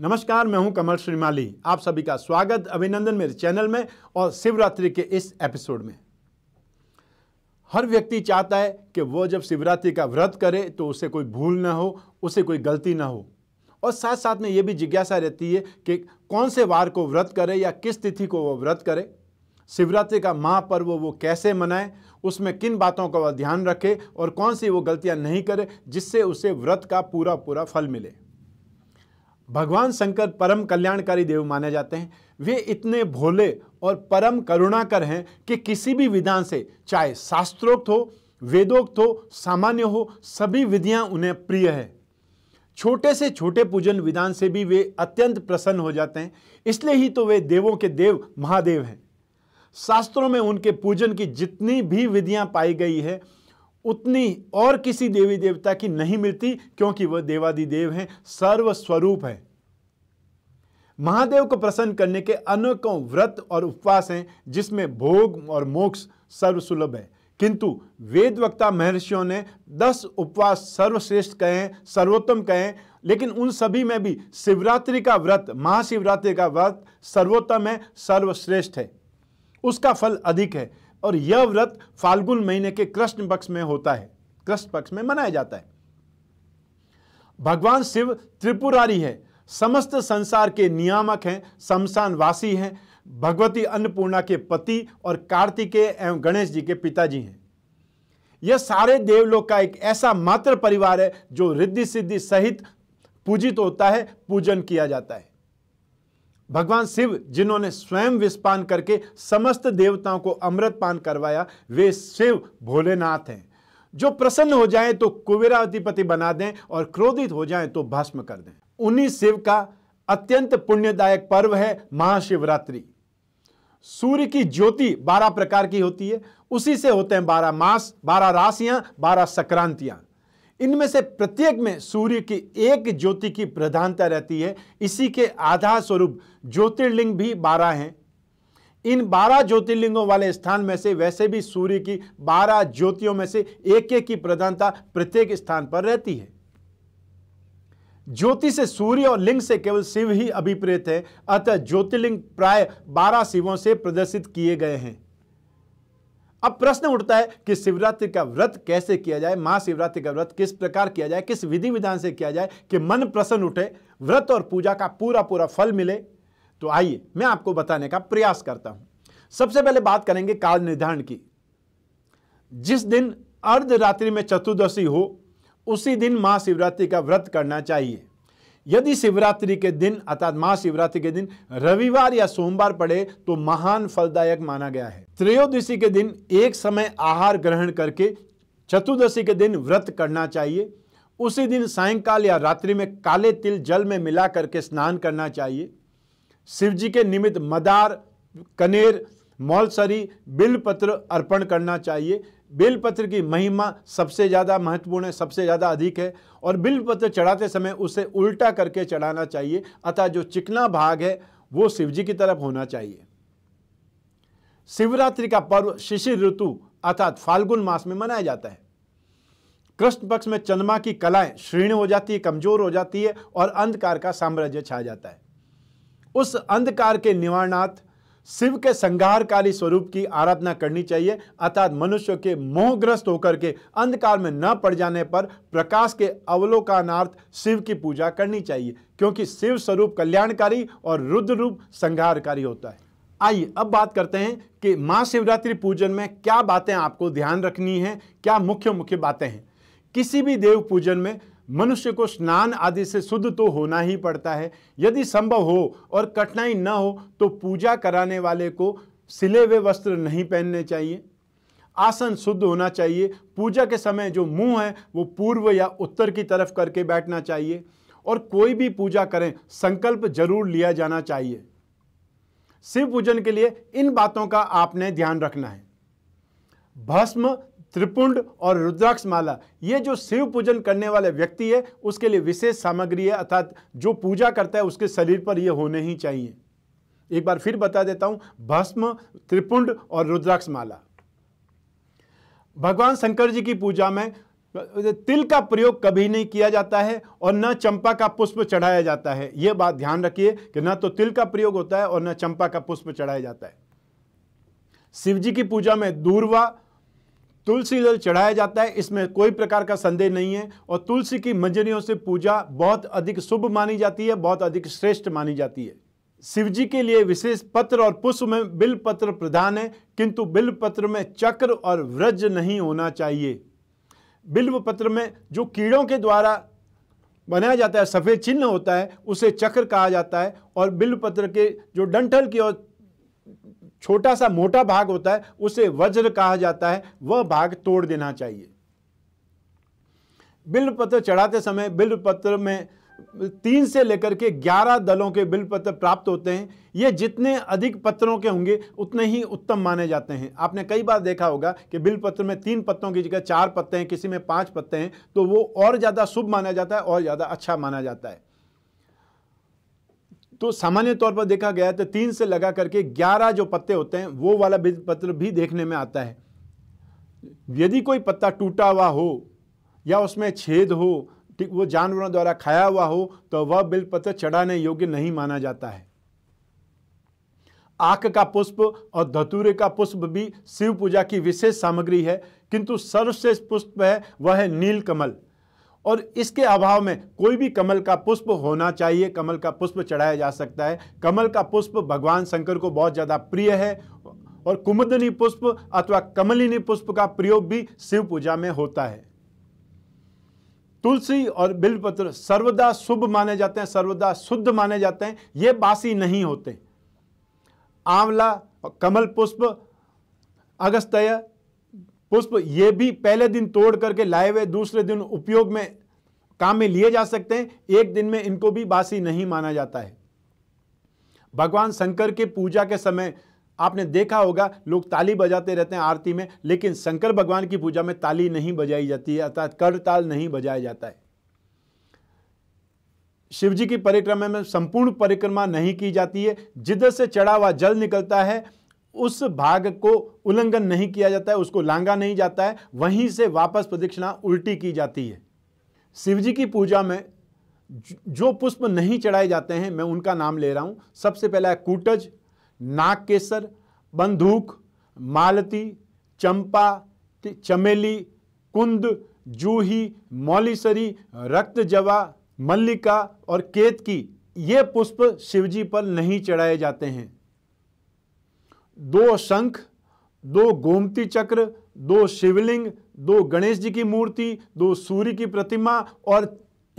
नमस्कार मैं हूं कमल श्रीमाली आप सभी का स्वागत अभिनंदन मेरे चैनल में और शिवरात्रि के इस एपिसोड में हर व्यक्ति चाहता है कि वो जब शिवरात्रि का व्रत करे तो उसे कोई भूल ना हो उसे कोई गलती ना हो और साथ साथ में ये भी जिज्ञासा रहती है कि कौन से वार को व्रत करे या किस तिथि को वो व्रत करे शिवरात्रि का महापर्व वो कैसे मनाए उसमें किन बातों का वह ध्यान रखे और कौन सी वो गलतियाँ नहीं करे जिससे उसे व्रत का पूरा पूरा फल मिले भगवान शंकर परम कल्याणकारी देव माने जाते हैं वे इतने भोले और परम करुणाकर हैं कि किसी भी विधान से चाहे शास्त्रोक्त हो वेदोक्त हो सामान्य हो सभी विधियां उन्हें प्रिय है छोटे से छोटे पूजन विधान से भी वे अत्यंत प्रसन्न हो जाते हैं इसलिए ही तो वे देवों के देव महादेव हैं शास्त्रों में उनके पूजन की जितनी भी विधियां पाई गई है उतनी और किसी देवी देवता की नहीं मिलती क्योंकि वह देवादिदेव हैं सर्वस्वरूप हैं महादेव को प्रसन्न करने के अनेकों व्रत और उपवास हैं जिसमें भोग और मोक्ष सर्वसुलभ है किंतु वेद वक्ता महर्षियों ने दस उपवास सर्वश्रेष्ठ कहे सर्वोत्तम कहे लेकिन उन सभी में भी शिवरात्रि का व्रत महाशिवरात्रि का व्रत सर्वोत्तम है सर्वश्रेष्ठ है उसका फल अधिक है और यह व्रत फाल्गुन महीने के कृष्ण पक्ष में होता है कृष्ण पक्ष में मनाया जाता है भगवान शिव त्रिपुरारी है समस्त संसार के नियामक हैं वासी हैं भगवती अन्नपूर्णा के पति और कार्तिकेय एवं गणेश जी के पिताजी हैं यह सारे देवलोक का एक ऐसा मात्र परिवार है जो रिद्धि सिद्धि सहित पूजित होता है पूजन किया जाता है भगवान शिव जिन्होंने स्वयं विस्पान करके समस्त देवताओं को अमृत पान करवाया वे शिव भोलेनाथ हैं जो प्रसन्न हो जाए तो कुबेराधिपति बना दें और क्रोधित हो जाए तो भस्म कर दें उन्हीं शिव का अत्यंत पुण्यदायक पर्व है महाशिवरात्रि सूर्य की ज्योति बारह प्रकार की होती है उसी से होते हैं बारह मास बारह राशियां बारह संक्रांतियां इनमें से प्रत्येक में सूर्य की एक ज्योति की प्रधानता रहती है इसी के आधार स्वरूप ज्योतिर्लिंग भी बारह हैं इन बारह ज्योतिर्लिंगों वाले स्थान में से वैसे भी सूर्य की बारह ज्योतियों में से एक एक की प्रधानता प्रत्येक स्थान पर रहती है ज्योति से सूर्य और लिंग से केवल शिव ही अभिप्रेत है अतः ज्योतिर्लिंग प्राय बारह शिवों से प्रदर्शित किए गए हैं अब प्रश्न उठता है कि शिवरात्रि का व्रत कैसे किया जाए महाशिवरात्रि का व्रत किस प्रकार किया जाए किस विधि विधान से किया जाए कि मन प्रसन्न उठे व्रत और पूजा का पूरा पूरा फल मिले तो आइए मैं आपको बताने का प्रयास करता हूं सबसे पहले बात करेंगे काल निर्धारण की जिस दिन अर्धरात्रि में चतुर्दशी हो उसी दिन महाशिवरात्रि का व्रत करना चाहिए यदि शिवरात्रि के दिन अर्थात महाशिवरात्रि के दिन रविवार या सोमवार पड़े तो महान फलदायक माना गया है त्रयोदशी के दिन एक समय आहार ग्रहण करके चतुर्दशी के दिन व्रत करना चाहिए उसी दिन सायंकाल या रात्रि में काले तिल जल में मिला करके स्नान करना चाहिए शिव जी के निमित्त मदार कनेर मौलसरी बिलपत्र अर्पण करना चाहिए बेलपत्र की महिमा सबसे ज़्यादा महत्वपूर्ण है सबसे ज़्यादा अधिक है और बेलपत्र चढ़ाते समय उसे उल्टा करके चढ़ाना चाहिए अतः जो चिकना भाग है वो शिवजी की तरफ होना चाहिए शिवरात्रि का पर्व शिशिर ऋतु अर्थात फाल्गुन मास में मनाया जाता है कृष्ण पक्ष में चंद्रमा की कलाएं श्रीण हो जाती है कमजोर हो जाती है और अंधकार का साम्राज्य छा जाता है उस अंधकार के निवारणार्थ शिव के संघारकारी स्वरूप की आराधना करनी चाहिए अर्थात मनुष्य के मोहग्रस्त होकर के अंधकार में न पड़ जाने पर प्रकाश के अवलोकनार्थ शिव की पूजा करनी चाहिए क्योंकि शिव स्वरूप कल्याणकारी और रुद्र रूप संघारकारी होता है आइए अब बात करते हैं कि महाशिवरात्रि पूजन में क्या बातें आपको ध्यान रखनी है क्या मुख्य मुख्य बातें हैं किसी भी देव पूजन में मनुष्य को स्नान आदि से शुद्ध तो होना ही पड़ता है यदि संभव हो और कठिनाई न हो तो पूजा कराने वाले को सिले हुए वस्त्र नहीं पहनने चाहिए आसन शुद्ध होना चाहिए पूजा के समय जो मुंह है वो पूर्व या उत्तर की तरफ करके बैठना चाहिए और कोई भी पूजा करें संकल्प जरूर लिया जाना चाहिए शिव पूजन के लिए इन बातों का आपने ध्यान रखना है भस्म त्रिपुंड और रुद्राक्ष माला ये जो शिव पूजन करने वाले व्यक्ति है उसके लिए विशेष सामग्री है अर्थात जो पूजा करता है उसके शरीर पर ये होने ही चाहिए एक बार फिर बता देता हूं भस्म त्रिपुंड और रुद्राक्ष माला भगवान शंकर जी की पूजा में तिल का प्रयोग कभी नहीं किया जाता है और न चंपा का पुष्प चढ़ाया जाता है यह बात ध्यान रखिए कि न तो तिल का प्रयोग होता है और न चंपा का पुष्प चढ़ाया जाता है शिव जी की पूजा में दूरवा तुलसी जल चढ़ाया जाता है इसमें कोई प्रकार का संदेह नहीं है और तुलसी की मंजरियों से पूजा बहुत अधिक शुभ मानी जाती है बहुत अधिक श्रेष्ठ मानी जाती है शिव जी के लिए विशेष पत्र और पुष्प में बिल पत्र प्रधान है किंतु बिल पत्र में चक्र और व्रज नहीं होना चाहिए बिल्व पत्र में जो कीड़ों के द्वारा बनाया जाता है सफ़ेद चिन्ह होता है उसे चक्र कहा जाता है और बिल्व पत्र के जो डंठल की और छोटा सा मोटा भाग होता है उसे वज्र कहा जाता है वह भाग तोड़ देना चाहिए बिल पत्र चढ़ाते समय बिल पत्र में तीन से लेकर के ग्यारह दलों के बिल पत्र प्राप्त होते हैं ये जितने अधिक पत्रों के होंगे उतने ही उत्तम माने जाते हैं आपने कई बार देखा होगा कि बिल पत्र में तीन पत्तों की जगह चार पत्ते हैं किसी में पांच पत्ते हैं तो वो और ज़्यादा शुभ माना जाता है और ज़्यादा अच्छा माना जाता है तो सामान्य तौर पर देखा गया तो तीन से लगा करके ग्यारह जो पत्ते होते हैं वो वाला पत्र भी देखने में आता है यदि कोई पत्ता टूटा हुआ हो या उसमें छेद हो ठीक वो जानवरों द्वारा खाया हुआ हो तो वह बिलपत्र चढ़ाने योग्य नहीं माना जाता है आक का पुष्प और धतूरे का पुष्प भी शिव पूजा की विशेष सामग्री है किंतु सर्वश्रेष्ठ पुष्प है वह है नील कमल और इसके अभाव में कोई भी कमल का पुष्प होना चाहिए कमल का पुष्प चढ़ाया जा सकता है कमल का पुष्प भगवान शंकर को बहुत ज़्यादा प्रिय है और कुमुदनी पुष्प अथवा कमलिनी पुष्प का प्रयोग भी शिव पूजा में होता है तुलसी और बिलपत्र सर्वदा शुभ माने जाते हैं सर्वदा शुद्ध माने जाते हैं ये बासी नहीं होते आंवला कमल पुष्प अगस्त्य पुष्प ये भी पहले दिन तोड़ करके लाए हुए दूसरे दिन उपयोग में काम में लिए जा सकते हैं एक दिन में इनको भी बासी नहीं माना जाता है भगवान शंकर के पूजा के समय आपने देखा होगा लोग ताली बजाते रहते हैं आरती में लेकिन शंकर भगवान की पूजा में ताली नहीं बजाई जाती है अर्थात करताल नहीं बजाया जाता है शिव जी की परिक्रमा में संपूर्ण परिक्रमा नहीं की जाती है जिधर से चढ़ा हुआ जल निकलता है उस भाग को उल्लंघन नहीं किया जाता है उसको लांगा नहीं जाता है वहीं से वापस प्रदक्षिणा उल्टी की जाती है शिवजी की पूजा में जो पुष्प नहीं चढ़ाए जाते हैं मैं उनका नाम ले रहा हूँ सबसे पहला है कूटज नाग केसर बंदूक मालती चंपा चमेली कुंद जूही मौलीसरी रक्तजवा मल्लिका और केत की ये पुष्प शिवजी पर नहीं चढ़ाए जाते हैं दो शंख दो गोमती चक्र दो शिवलिंग दो गणेश जी की मूर्ति दो सूर्य की प्रतिमा और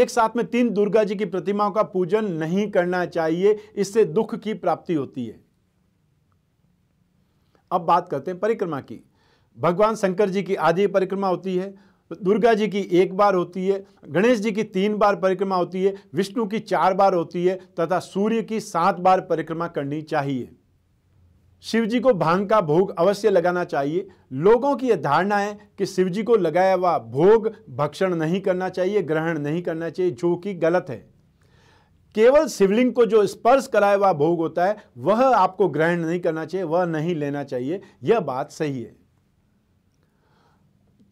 एक साथ में तीन दुर्गा जी की प्रतिमाओं का पूजन नहीं करना चाहिए इससे दुख की प्राप्ति होती है अब बात करते हैं परिक्रमा की भगवान शंकर जी की आधी परिक्रमा होती है दुर्गा जी की एक बार होती है गणेश जी की तीन बार परिक्रमा होती है विष्णु की चार बार होती है तथा सूर्य की सात बार परिक्रमा करनी चाहिए शिवजी को भांग का भोग अवश्य लगाना चाहिए लोगों की यह धारणा है कि शिव जी को लगाया हुआ भोग भक्षण नहीं करना चाहिए ग्रहण नहीं करना चाहिए जो कि गलत है केवल शिवलिंग को जो स्पर्श कराया हुआ भोग होता है वह आपको ग्रहण नहीं करना चाहिए वह नहीं लेना चाहिए यह बात सही है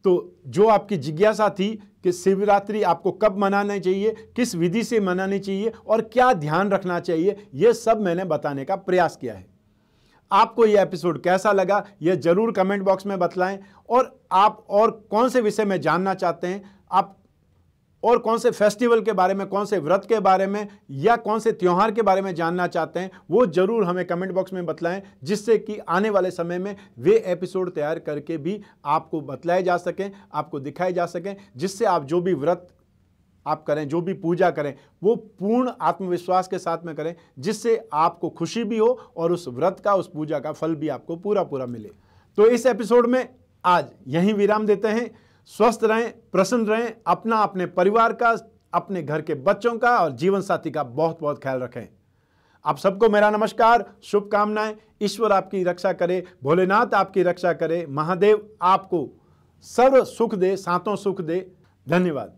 तो जो आपकी जिज्ञासा थी कि शिवरात्रि आपको कब मनाना चाहिए किस विधि से मनानी चाहिए और क्या ध्यान रखना चाहिए यह सब मैंने बताने का प्रयास किया है आपको ये एपिसोड कैसा लगा यह ज़रूर कमेंट बॉक्स में बतलाएं और आप और कौन से विषय में जानना चाहते हैं आप और कौन से फेस्टिवल के बारे में कौन से व्रत के बारे में या कौन से त्यौहार के बारे में जानना चाहते हैं वो ज़रूर हमें कमेंट बॉक्स में बतलाएं जिससे कि आने वाले समय में वे एपिसोड तैयार करके भी आपको बतलाए जा सकें आपको दिखाए जा सकें जिससे आप जो भी व्रत आप करें जो भी पूजा करें वो पूर्ण आत्मविश्वास के साथ में करें जिससे आपको खुशी भी हो और उस व्रत का उस पूजा का फल भी आपको पूरा पूरा मिले तो इस एपिसोड में आज यहीं विराम देते हैं स्वस्थ रहें प्रसन्न रहें अपना अपने परिवार का अपने घर के बच्चों का और जीवन साथी का बहुत बहुत ख्याल रखें आप सबको मेरा नमस्कार शुभकामनाएं ईश्वर आपकी रक्षा करे भोलेनाथ आपकी रक्षा करे महादेव आपको सर्व सुख दे सातों सुख दे धन्यवाद